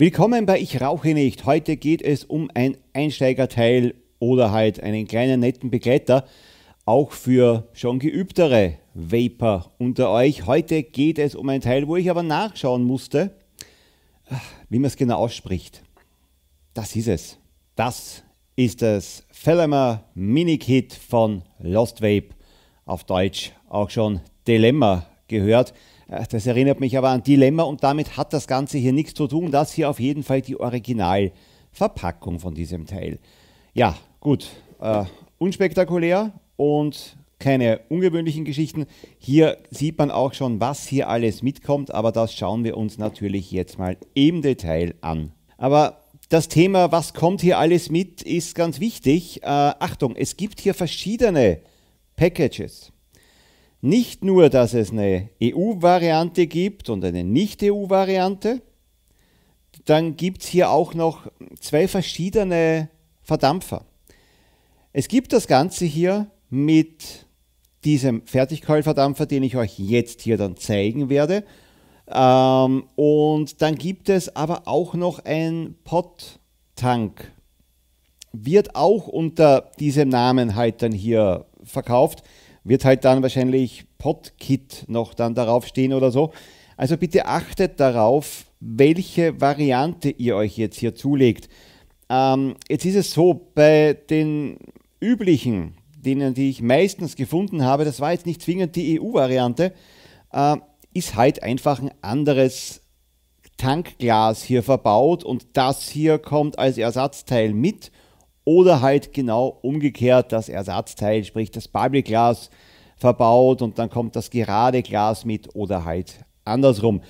Willkommen bei Ich rauche nicht. Heute geht es um ein Einsteigerteil oder halt einen kleinen netten Begleiter, auch für schon geübtere Vapor unter euch. Heute geht es um ein Teil, wo ich aber nachschauen musste, ah, wie man es genau ausspricht. Das ist es. Das ist das Fellheimer Mini-Kit von Lost Vape. Auf Deutsch auch schon Dilemma gehört. Äh, das erinnert mich aber an Dilemma und damit hat das Ganze hier nichts zu tun. Das hier auf jeden Fall die Originalverpackung von diesem Teil. Ja, gut, äh, unspektakulär und keine ungewöhnlichen Geschichten. Hier sieht man auch schon, was hier alles mitkommt, aber das schauen wir uns natürlich jetzt mal im Detail an. Aber das Thema, was kommt hier alles mit, ist ganz wichtig. Äh, Achtung, es gibt hier verschiedene Packages nicht nur, dass es eine EU-Variante gibt und eine Nicht-EU-Variante, dann gibt es hier auch noch zwei verschiedene Verdampfer. Es gibt das Ganze hier mit diesem Fertigkeulverdampfer, den ich euch jetzt hier dann zeigen werde. Ähm, und dann gibt es aber auch noch ein Pot-Tank. Wird auch unter diesem Namen halt dann hier verkauft wird halt dann wahrscheinlich Podkit noch dann darauf stehen oder so. Also bitte achtet darauf, welche Variante ihr euch jetzt hier zulegt. Ähm, jetzt ist es so, bei den üblichen, denen, die ich meistens gefunden habe, das war jetzt nicht zwingend die EU-Variante, äh, ist halt einfach ein anderes Tankglas hier verbaut und das hier kommt als Ersatzteil mit. Oder halt genau umgekehrt das Ersatzteil, sprich das Bubbleglas verbaut und dann kommt das gerade Glas mit oder halt andersrum.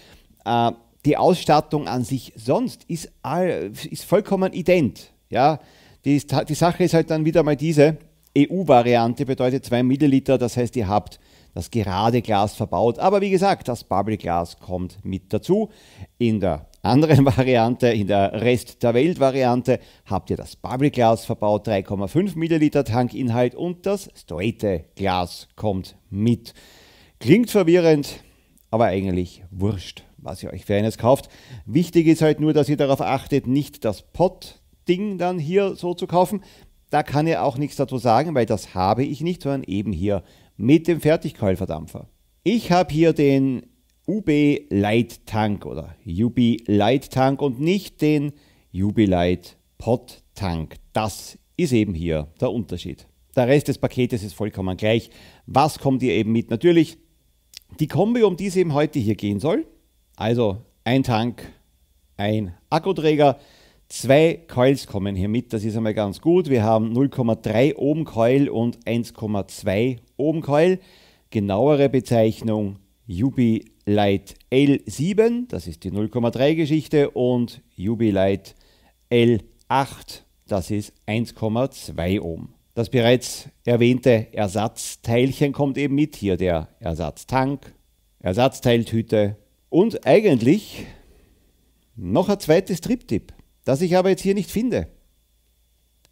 Äh, die Ausstattung an sich sonst ist, all, ist vollkommen ident. Ja? Die, die Sache ist halt dann wieder mal diese, EU-Variante bedeutet 2 Milliliter, das heißt, ihr habt das gerade Glas verbaut. Aber wie gesagt, das Bubbleglas kommt mit dazu. In der anderen Variante, in der Rest der Welt Variante, habt ihr das Bubble Glas verbaut, 3,5 Milliliter Tankinhalt und das straighte Glas kommt mit. Klingt verwirrend, aber eigentlich wurscht, was ihr euch für eines kauft. Wichtig ist halt nur, dass ihr darauf achtet, nicht das Pot-Ding dann hier so zu kaufen. Da kann ihr auch nichts dazu sagen, weil das habe ich nicht, sondern eben hier mit dem Fertigkeulverdampfer. Ich habe hier den UB Light Tank oder UB Light Tank und nicht den UB Light Pot Tank. Das ist eben hier der Unterschied. Der Rest des Paketes ist vollkommen gleich. Was kommt ihr eben mit? Natürlich die Kombi, um die es eben heute hier gehen soll. Also ein Tank, ein Akkuträger, zwei Coils kommen hier mit. Das ist einmal ganz gut. Wir haben 0,3 Ohm Coil und 1,2 Ohm Coil. Genauere Bezeichnung UB Light L7, das ist die 0,3 Geschichte, und Jubilite L8, das ist 1,2 Ohm. Das bereits erwähnte Ersatzteilchen kommt eben mit, hier der Ersatztank, Ersatzteiltüte und eigentlich noch ein zweites Triptip, das ich aber jetzt hier nicht finde.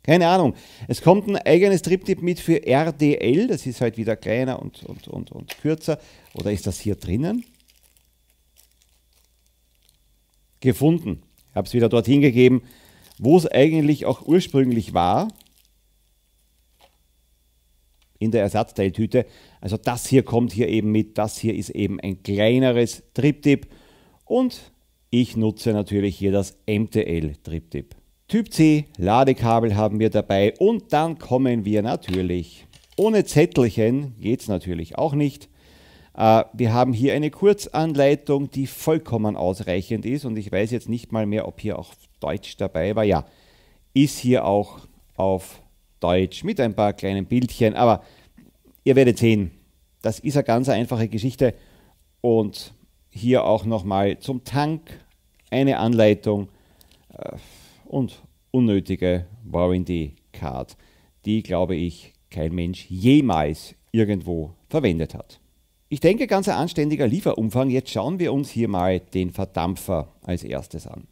Keine Ahnung. Es kommt ein eigenes Triptip mit für RDL, das ist halt wieder kleiner und, und, und, und kürzer. Oder ist das hier drinnen? gefunden. Ich habe es wieder dorthin gegeben, wo es eigentlich auch ursprünglich war. In der Ersatzteiltüte. Also das hier kommt hier eben mit. Das hier ist eben ein kleineres Triptip. Und ich nutze natürlich hier das MTL-Triptip. Typ C, Ladekabel haben wir dabei. Und dann kommen wir natürlich. Ohne Zettelchen geht es natürlich auch nicht. Äh, wir haben hier eine Kurzanleitung, die vollkommen ausreichend ist und ich weiß jetzt nicht mal mehr, ob hier auch Deutsch dabei war. Ja, ist hier auch auf Deutsch mit ein paar kleinen Bildchen, aber ihr werdet sehen, das ist eine ganz einfache Geschichte und hier auch nochmal zum Tank eine Anleitung äh, und unnötige Warranty Card, die glaube ich kein Mensch jemals irgendwo verwendet hat. Ich denke, ganz ein anständiger Lieferumfang. Jetzt schauen wir uns hier mal den Verdampfer als erstes an.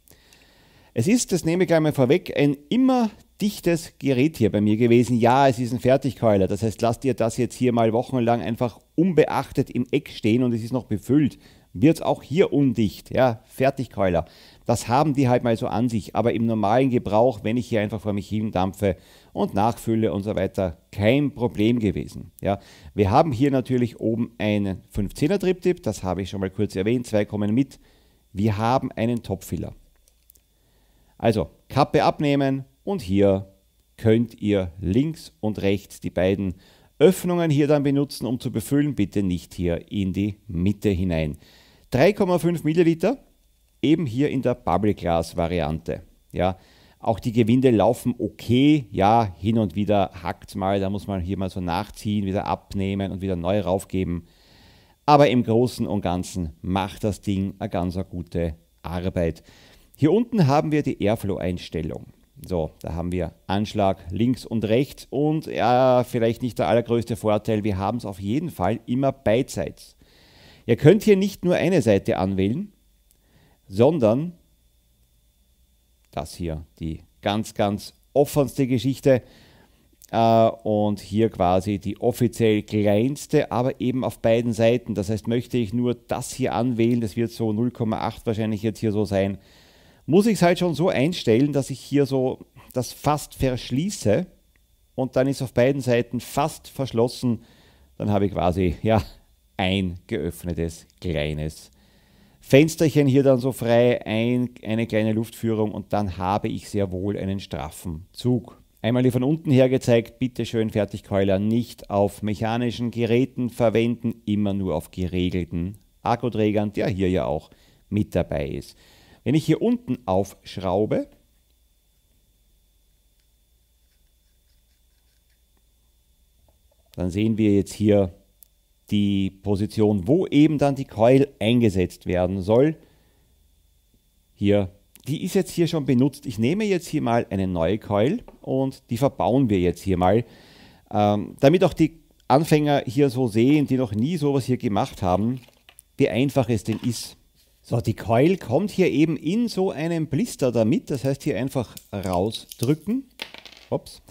Es ist, das nehme ich gleich mal vorweg, ein immer dichtes Gerät hier bei mir gewesen. Ja, es ist ein Fertigkeuler. Das heißt, lasst ihr das jetzt hier mal wochenlang einfach unbeachtet im Eck stehen und es ist noch befüllt. Wird es auch hier undicht. Ja, Fertigkeuler. Das haben die halt mal so an sich. Aber im normalen Gebrauch, wenn ich hier einfach vor mich hin dampfe und nachfülle und so weiter, kein Problem gewesen. Ja, wir haben hier natürlich oben einen 510er Triptip, das habe ich schon mal kurz erwähnt, zwei kommen mit. Wir haben einen Topfiller. Also Kappe abnehmen und hier könnt ihr links und rechts die beiden Öffnungen hier dann benutzen, um zu befüllen. Bitte nicht hier in die Mitte hinein. 3,5 Milliliter eben hier in der Bubble Glass Variante. Ja, auch die Gewinde laufen okay. Ja, hin und wieder hackt mal, da muss man hier mal so nachziehen, wieder abnehmen und wieder neu raufgeben. Aber im Großen und Ganzen macht das Ding eine ganz gute Arbeit. Hier unten haben wir die Airflow-Einstellung. So, da haben wir Anschlag links und rechts und ja, vielleicht nicht der allergrößte Vorteil, wir haben es auf jeden Fall immer beidseits. Ihr könnt hier nicht nur eine Seite anwählen, sondern das hier, die ganz, ganz offenste Geschichte äh, und hier quasi die offiziell kleinste, aber eben auf beiden Seiten. Das heißt, möchte ich nur das hier anwählen, das wird so 0,8 wahrscheinlich jetzt hier so sein, muss ich es halt schon so einstellen, dass ich hier so das fast verschließe und dann ist auf beiden Seiten fast verschlossen. Dann habe ich quasi ja, ein geöffnetes kleines Fensterchen hier dann so frei, ein, eine kleine Luftführung und dann habe ich sehr wohl einen straffen Zug. Einmal hier von unten her gezeigt, bitte schön Fertigkeuler nicht auf mechanischen Geräten verwenden, immer nur auf geregelten Akkuträgern, der hier ja auch mit dabei ist. Wenn ich hier unten aufschraube, dann sehen wir jetzt hier die Position, wo eben dann die Coil eingesetzt werden soll, hier, die ist jetzt hier schon benutzt. Ich nehme jetzt hier mal eine neue Coil und die verbauen wir jetzt hier mal, ähm, damit auch die Anfänger hier so sehen, die noch nie sowas hier gemacht haben, wie einfach es denn ist. So, die Coil kommt hier eben in so einem Blister damit, das heißt hier einfach rausdrücken. Ups.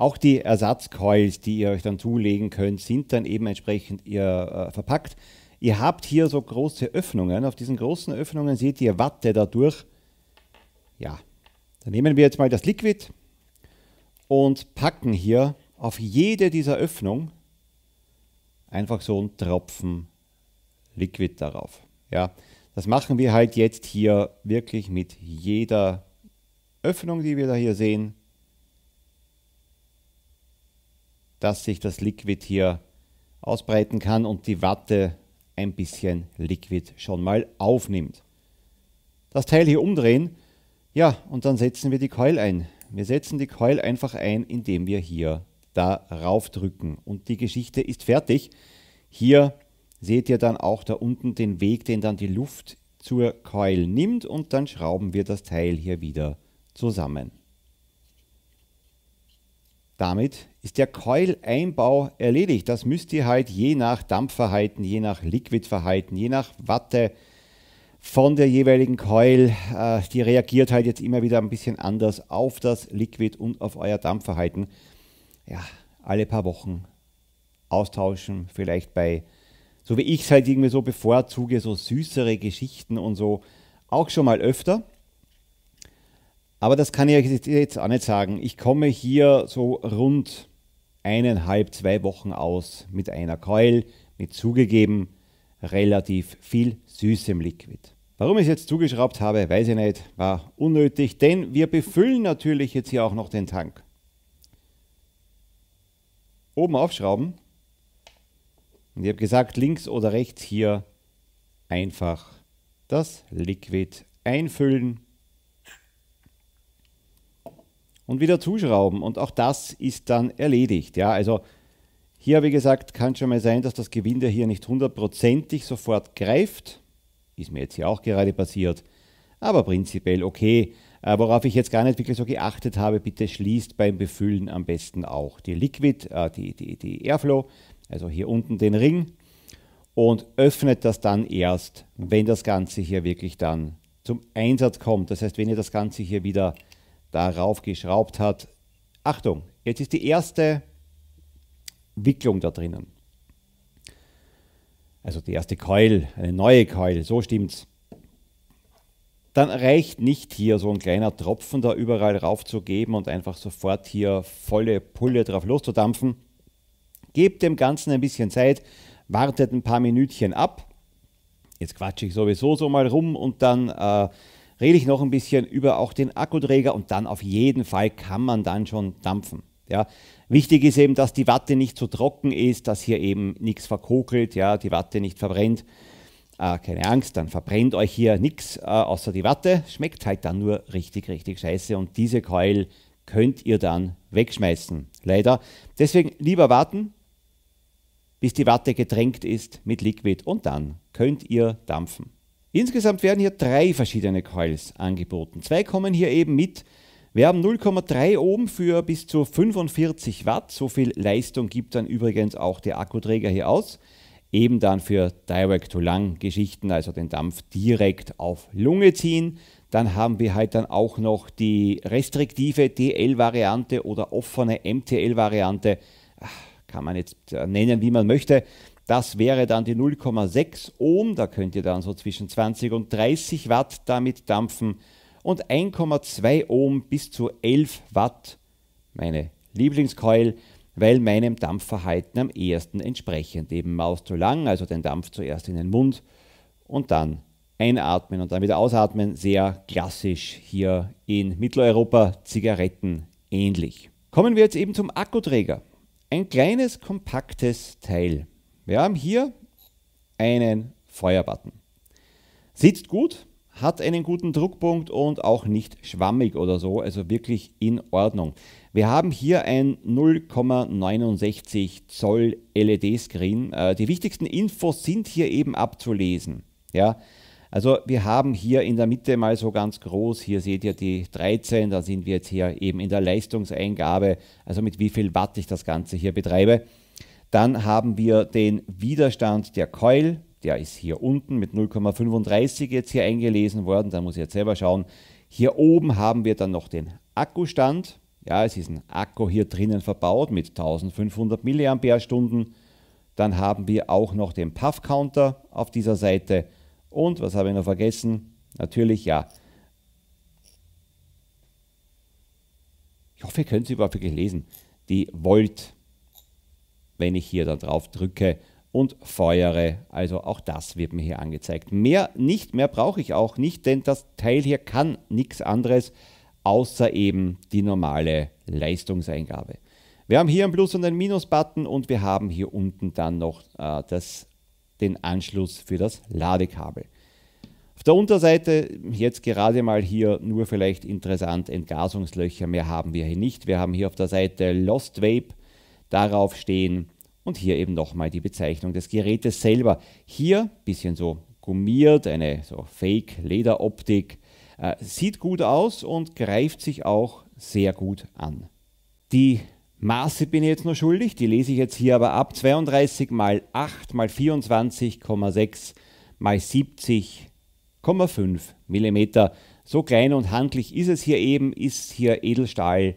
Auch die Ersatzcoils, die ihr euch dann zulegen könnt, sind dann eben entsprechend ihr äh, verpackt. Ihr habt hier so große Öffnungen. Auf diesen großen Öffnungen seht ihr Watte dadurch. Ja, dann nehmen wir jetzt mal das Liquid und packen hier auf jede dieser Öffnung einfach so einen Tropfen Liquid darauf. Ja, das machen wir halt jetzt hier wirklich mit jeder Öffnung, die wir da hier sehen, dass sich das Liquid hier ausbreiten kann und die Watte ein bisschen Liquid schon mal aufnimmt. Das Teil hier umdrehen, ja, und dann setzen wir die Coil ein. Wir setzen die Coil einfach ein, indem wir hier darauf drücken. Und die Geschichte ist fertig. Hier seht ihr dann auch da unten den Weg, den dann die Luft zur Coil nimmt und dann schrauben wir das Teil hier wieder zusammen. Damit ist der Keuleinbau erledigt. Das müsst ihr halt je nach Dampfverhalten, je nach Liquidverhalten, je nach Watte von der jeweiligen Coil, äh, die reagiert halt jetzt immer wieder ein bisschen anders auf das Liquid und auf euer Dampfverhalten. Ja, alle paar Wochen austauschen, vielleicht bei, so wie ich es halt irgendwie so bevorzuge, so süßere Geschichten und so, auch schon mal öfter. Aber das kann ich euch jetzt auch nicht sagen. Ich komme hier so rund eineinhalb, zwei Wochen aus mit einer Keul, mit zugegeben relativ viel süßem Liquid. Warum ich es jetzt zugeschraubt habe, weiß ich nicht, war unnötig, denn wir befüllen natürlich jetzt hier auch noch den Tank. Oben aufschrauben und ich habe gesagt, links oder rechts hier einfach das Liquid einfüllen und wieder zuschrauben. Und auch das ist dann erledigt. Ja, also hier, wie gesagt, kann schon mal sein, dass das Gewinde hier nicht hundertprozentig sofort greift. Ist mir jetzt hier auch gerade passiert. Aber prinzipiell okay. Äh, worauf ich jetzt gar nicht wirklich so geachtet habe, bitte schließt beim Befüllen am besten auch die Liquid, äh, die, die, die Airflow, also hier unten den Ring und öffnet das dann erst, wenn das Ganze hier wirklich dann zum Einsatz kommt. Das heißt, wenn ihr das Ganze hier wieder darauf geschraubt hat. Achtung, jetzt ist die erste Wicklung da drinnen. Also die erste Keul, eine neue Keul, so stimmt's. Dann reicht nicht hier so ein kleiner Tropfen da überall raufzugeben und einfach sofort hier volle Pulle drauf loszudampfen. Gebt dem Ganzen ein bisschen Zeit, wartet ein paar Minütchen ab. Jetzt quatsche ich sowieso so mal rum und dann äh, rede ich noch ein bisschen über auch den Akkuträger und dann auf jeden Fall kann man dann schon dampfen. Ja. Wichtig ist eben, dass die Watte nicht zu so trocken ist, dass hier eben nichts verkokelt, ja, die Watte nicht verbrennt. Äh, keine Angst, dann verbrennt euch hier nichts äh, außer die Watte. Schmeckt halt dann nur richtig, richtig scheiße und diese Keul könnt ihr dann wegschmeißen. Leider. Deswegen lieber warten, bis die Watte getränkt ist mit Liquid und dann könnt ihr dampfen. Insgesamt werden hier drei verschiedene Coils angeboten. Zwei kommen hier eben mit. Wir haben 0,3 Ohm für bis zu 45 Watt. So viel Leistung gibt dann übrigens auch der Akkuträger hier aus. Eben dann für Direct-to-Lung-Geschichten, also den Dampf direkt auf Lunge ziehen. Dann haben wir halt dann auch noch die restriktive DL-Variante oder offene MTL-Variante. Ah, kann man jetzt äh, nennen, wie man möchte. Das wäre dann die 0,6 Ohm, da könnt ihr dann so zwischen 20 und 30 Watt damit dampfen und 1,2 Ohm bis zu 11 Watt, meine Lieblingskeul, weil meinem Dampfverhalten am ehesten entsprechend eben Maus zu lang, also den Dampf zuerst in den Mund und dann einatmen und dann wieder ausatmen, sehr klassisch hier in Mitteleuropa, Zigaretten ähnlich. Kommen wir jetzt eben zum Akkuträger. Ein kleines, kompaktes Teil. Wir haben hier einen Feuerbutton. Sitzt gut, hat einen guten Druckpunkt und auch nicht schwammig oder so, also wirklich in Ordnung. Wir haben hier ein 0,69 Zoll LED-Screen. Äh, die wichtigsten Infos sind hier eben abzulesen. Ja? Also wir haben hier in der Mitte mal so ganz groß, hier seht ihr die 13, da sind wir jetzt hier eben in der Leistungseingabe, also mit wie viel Watt ich das Ganze hier betreibe. Dann haben wir den Widerstand der Coil. Der ist hier unten mit 0,35 jetzt hier eingelesen worden. Da muss ich jetzt selber schauen. Hier oben haben wir dann noch den Akkustand. Ja, es ist ein Akku hier drinnen verbaut mit 1500 mAh. Dann haben wir auch noch den Puff-Counter auf dieser Seite. Und was habe ich noch vergessen? Natürlich, ja. Ich hoffe, ihr könnt es überhaupt wirklich lesen. Die Volt, wenn ich hier dann drauf drücke und feuere. Also auch das wird mir hier angezeigt. Mehr nicht, mehr brauche ich auch nicht, denn das Teil hier kann nichts anderes, außer eben die normale Leistungseingabe. Wir haben hier einen Plus- und einen Minus-Button und wir haben hier unten dann noch äh, das, den Anschluss für das Ladekabel. Auf der Unterseite jetzt gerade mal hier nur vielleicht interessant Entgasungslöcher, mehr haben wir hier nicht. Wir haben hier auf der Seite Lost Vape, darauf stehen. Und hier eben nochmal die Bezeichnung des Gerätes selber. Hier ein bisschen so gummiert, eine so Fake-Lederoptik. Äh, sieht gut aus und greift sich auch sehr gut an. Die Maße bin ich jetzt nur schuldig, die lese ich jetzt hier aber ab. 32 mal 8 mal 24,6 mal 70,5 mm. So klein und handlich ist es hier eben, ist hier Edelstahl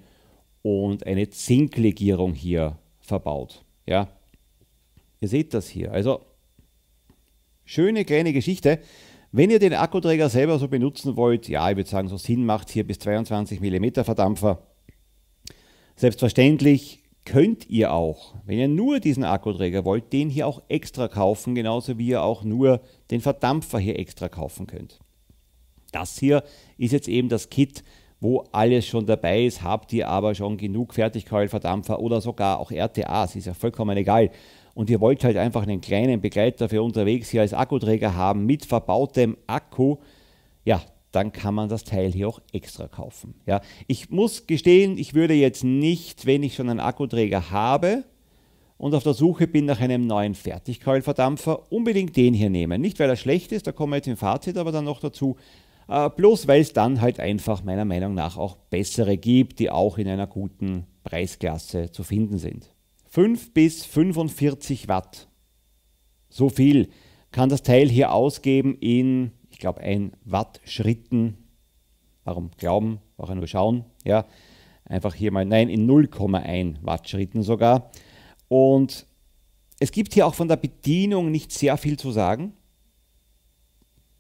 und eine Zinklegierung hier verbaut. Ja, ihr seht das hier. Also, schöne kleine Geschichte. Wenn ihr den Akkuträger selber so benutzen wollt, ja, ich würde sagen, so Sinn macht hier bis 22 mm Verdampfer. Selbstverständlich könnt ihr auch, wenn ihr nur diesen Akkuträger wollt, den hier auch extra kaufen, genauso wie ihr auch nur den Verdampfer hier extra kaufen könnt. Das hier ist jetzt eben das Kit wo alles schon dabei ist, habt ihr aber schon genug Fertigkeulverdampfer oder sogar auch RTAs, ist ja vollkommen egal. Und ihr wollt halt einfach einen kleinen Begleiter für unterwegs hier als Akkuträger haben mit verbautem Akku, ja, dann kann man das Teil hier auch extra kaufen. Ja, ich muss gestehen, ich würde jetzt nicht, wenn ich schon einen Akkuträger habe, und auf der Suche bin nach einem neuen Fertigkeulverdampfer, unbedingt den hier nehmen. Nicht, weil er schlecht ist, da kommen wir jetzt im Fazit aber dann noch dazu, äh, bloß weil es dann halt einfach meiner Meinung nach auch bessere gibt, die auch in einer guten Preisklasse zu finden sind. 5 bis 45 Watt. So viel kann das Teil hier ausgeben in, ich glaube, ein Watt Schritten. Warum glauben? Warum nur schauen? Ja, einfach hier mal, nein, in 0,1 Watt Schritten sogar. Und es gibt hier auch von der Bedienung nicht sehr viel zu sagen.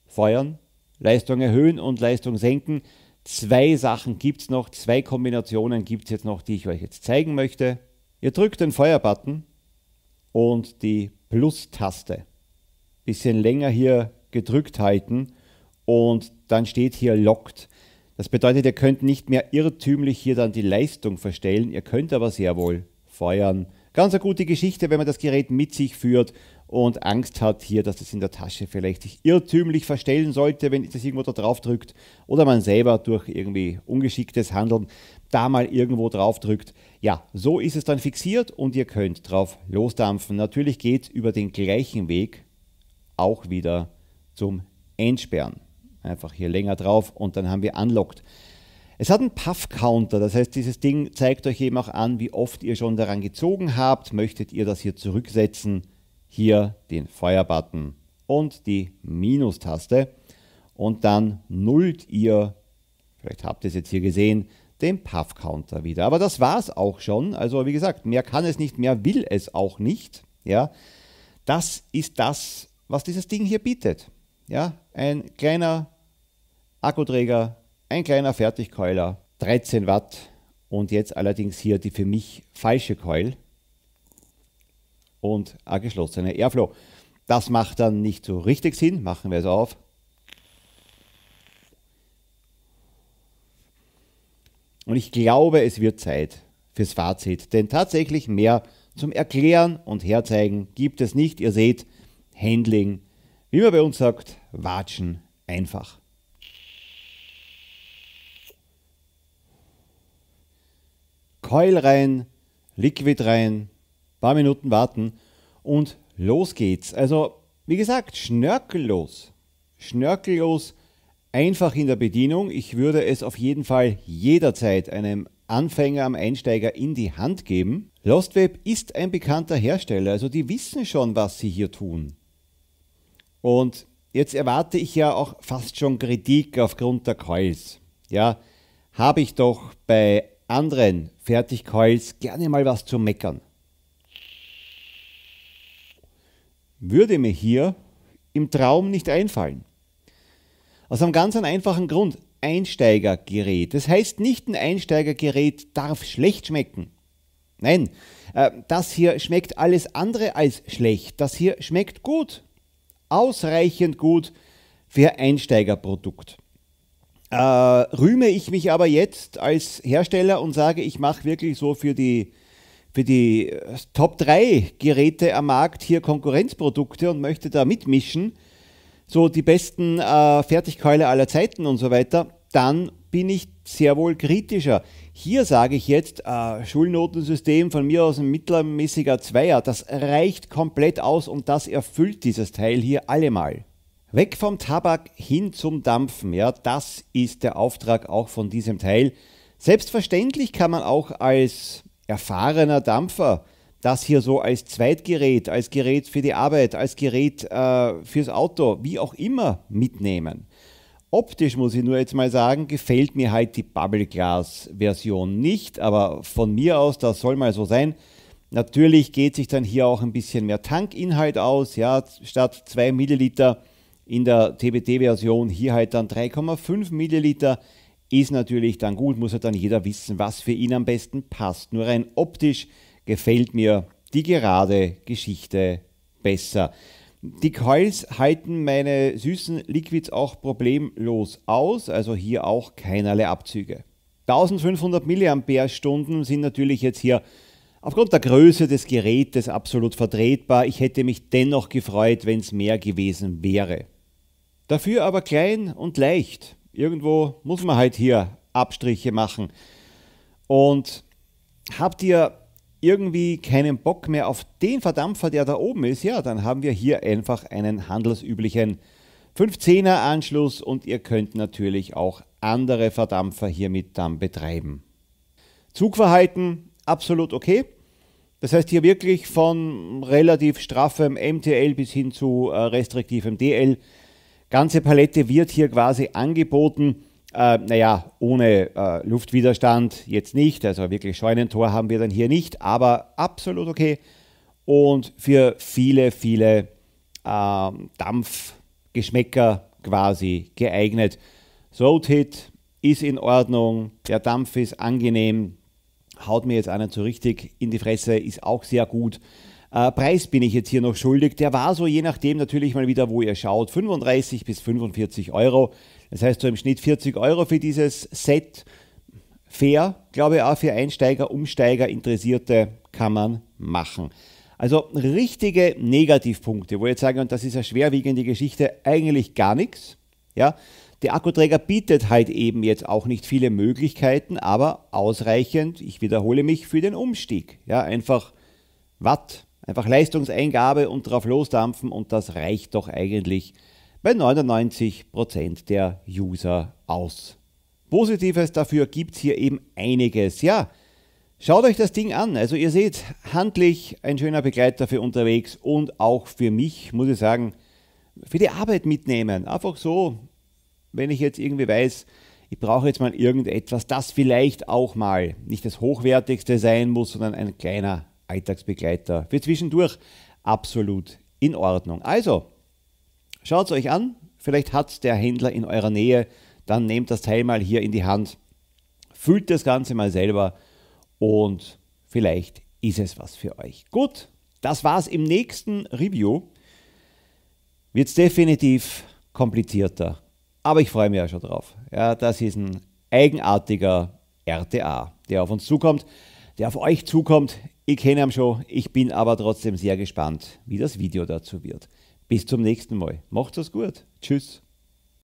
Feuern, Leistung erhöhen und Leistung senken. Zwei Sachen gibt es noch, zwei Kombinationen gibt es jetzt noch, die ich euch jetzt zeigen möchte. Ihr drückt den Feuerbutton und die Plus-Taste. Bisschen länger hier gedrückt halten und dann steht hier Locked. Das bedeutet, ihr könnt nicht mehr irrtümlich hier dann die Leistung verstellen, ihr könnt aber sehr wohl feuern. Ganz eine gute Geschichte, wenn man das Gerät mit sich führt und Angst hat hier, dass es in der Tasche vielleicht sich irrtümlich verstellen sollte, wenn das irgendwo da drauf drückt oder man selber durch irgendwie ungeschicktes Handeln da mal irgendwo drauf drückt. Ja, so ist es dann fixiert und ihr könnt drauf losdampfen. Natürlich geht über den gleichen Weg auch wieder zum Entsperren. Einfach hier länger drauf und dann haben wir unlocked. Es hat einen Puff-Counter, das heißt, dieses Ding zeigt euch eben auch an, wie oft ihr schon daran gezogen habt. Möchtet ihr das hier zurücksetzen? hier den Feuerbutton und die Minustaste und dann nullt ihr, vielleicht habt ihr es jetzt hier gesehen, den Puff-Counter wieder. Aber das war es auch schon. Also wie gesagt, mehr kann es nicht, mehr will es auch nicht. Ja, das ist das, was dieses Ding hier bietet. Ja, ein kleiner Akkuträger, ein kleiner Fertigkeuler, 13 Watt und jetzt allerdings hier die für mich falsche Coil und eine geschlossene Airflow. Das macht dann nicht so richtig Sinn. Machen wir es auf. Und ich glaube, es wird Zeit fürs Fazit, denn tatsächlich mehr zum Erklären und Herzeigen gibt es nicht. Ihr seht, Handling, wie man bei uns sagt, watschen einfach. Keul rein, Liquid rein, paar Minuten warten und los geht's. Also, wie gesagt, schnörkellos. Schnörkellos, einfach in der Bedienung. Ich würde es auf jeden Fall jederzeit einem Anfänger, am Einsteiger in die Hand geben. LostWeb ist ein bekannter Hersteller, also die wissen schon, was sie hier tun. Und jetzt erwarte ich ja auch fast schon Kritik aufgrund der Coils. Ja, habe ich doch bei anderen Fertig-Coils gerne mal was zu meckern. würde mir hier im Traum nicht einfallen. Aus einem ganz einfachen Grund. Einsteigergerät. Das heißt nicht, ein Einsteigergerät darf schlecht schmecken. Nein, äh, das hier schmeckt alles andere als schlecht. Das hier schmeckt gut. Ausreichend gut für Einsteigerprodukt. Äh, rühme ich mich aber jetzt als Hersteller und sage, ich mache wirklich so für die für die äh, Top 3 Geräte am Markt hier Konkurrenzprodukte und möchte da mitmischen, so die besten äh, Fertigkeule aller Zeiten und so weiter, dann bin ich sehr wohl kritischer. Hier sage ich jetzt, äh, Schulnotensystem von mir aus ein mittelmäßiger Zweier, das reicht komplett aus und das erfüllt dieses Teil hier allemal. Weg vom Tabak hin zum Dampfen, ja, das ist der Auftrag auch von diesem Teil. Selbstverständlich kann man auch als erfahrener Dampfer das hier so als Zweitgerät, als Gerät für die Arbeit, als Gerät äh, fürs Auto, wie auch immer mitnehmen. Optisch muss ich nur jetzt mal sagen, gefällt mir halt die Bubble Glass Version nicht, aber von mir aus, das soll mal so sein. Natürlich geht sich dann hier auch ein bisschen mehr Tankinhalt aus, ja, statt 2 Milliliter in der TBT-Version hier halt dann 3,5 Milliliter ist natürlich dann gut, muss ja dann jeder wissen, was für ihn am besten passt. Nur rein optisch gefällt mir die gerade Geschichte besser. Die Coils halten meine süßen Liquids auch problemlos aus, also hier auch keinerlei Abzüge. 1500 mAh sind natürlich jetzt hier aufgrund der Größe des Gerätes absolut vertretbar. Ich hätte mich dennoch gefreut, wenn es mehr gewesen wäre. Dafür aber klein und leicht irgendwo muss man halt hier Abstriche machen. Und habt ihr irgendwie keinen Bock mehr auf den Verdampfer, der da oben ist, ja, dann haben wir hier einfach einen handelsüblichen 510er Anschluss und ihr könnt natürlich auch andere Verdampfer hiermit dann betreiben. Zugverhalten absolut okay. Das heißt hier wirklich von relativ straffem MTL bis hin zu äh, restriktivem DL ganze Palette wird hier quasi angeboten. Äh, naja, ohne äh, Luftwiderstand jetzt nicht. Also wirklich Scheunentor haben wir dann hier nicht, aber absolut okay. Und für viele, viele äh, Dampfgeschmäcker quasi geeignet. Roadhit ist in Ordnung, der Dampf ist angenehm, haut mir jetzt einen zu richtig in die Fresse, ist auch sehr gut. Äh, Preis bin ich jetzt hier noch schuldig. Der war so, je nachdem natürlich mal wieder, wo ihr schaut, 35 bis 45 Euro. Das heißt so im Schnitt 40 Euro für dieses Set. Fair, glaube ich, auch für Einsteiger, Umsteiger, Interessierte kann man machen. Also richtige Negativpunkte, wo ich jetzt sage, und das ist eine schwerwiegende Geschichte, eigentlich gar nichts. Ja, der Akkuträger bietet halt eben jetzt auch nicht viele Möglichkeiten, aber ausreichend, ich wiederhole mich, für den Umstieg. Ja, einfach Watt Einfach Leistungseingabe und drauf losdampfen und das reicht doch eigentlich bei 99% der User aus. Positives dafür gibt es hier eben einiges. Ja, schaut euch das Ding an. Also ihr seht, handlich ein schöner Begleiter für unterwegs und auch für mich, muss ich sagen, für die Arbeit mitnehmen. Einfach so, wenn ich jetzt irgendwie weiß, ich brauche jetzt mal irgendetwas, das vielleicht auch mal nicht das Hochwertigste sein muss, sondern ein kleiner Alltagsbegleiter für zwischendurch absolut in Ordnung. Also, schaut es euch an, vielleicht hat der Händler in eurer Nähe, dann nehmt das Teil mal hier in die Hand, füllt das Ganze mal selber und vielleicht ist es was für euch. Gut, das war's im nächsten Review. Wird es definitiv komplizierter, aber ich freue mich ja schon drauf. Ja, das ist ein eigenartiger RTA, der auf uns zukommt, der auf euch zukommt. Ich kenne ihn schon, ich bin aber trotzdem sehr gespannt, wie das Video dazu wird. Bis zum nächsten Mal. Macht's es gut. Tschüss.